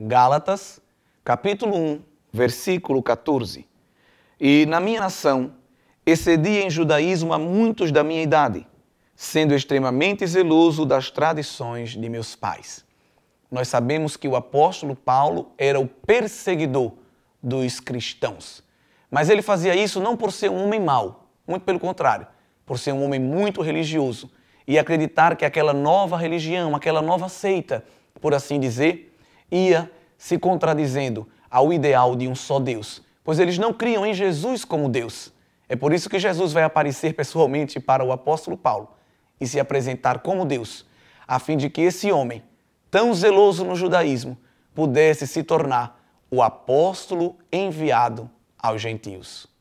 Gálatas, capítulo 1, versículo 14. E na minha nação excedi em judaísmo a muitos da minha idade, sendo extremamente zeloso das tradições de meus pais. Nós sabemos que o apóstolo Paulo era o perseguidor dos cristãos. Mas ele fazia isso não por ser um homem mau, muito pelo contrário, por ser um homem muito religioso e acreditar que aquela nova religião, aquela nova seita, por assim dizer, ia se contradizendo ao ideal de um só Deus, pois eles não criam em Jesus como Deus. É por isso que Jesus vai aparecer pessoalmente para o apóstolo Paulo e se apresentar como Deus, a fim de que esse homem, tão zeloso no judaísmo, pudesse se tornar o apóstolo enviado aos gentios.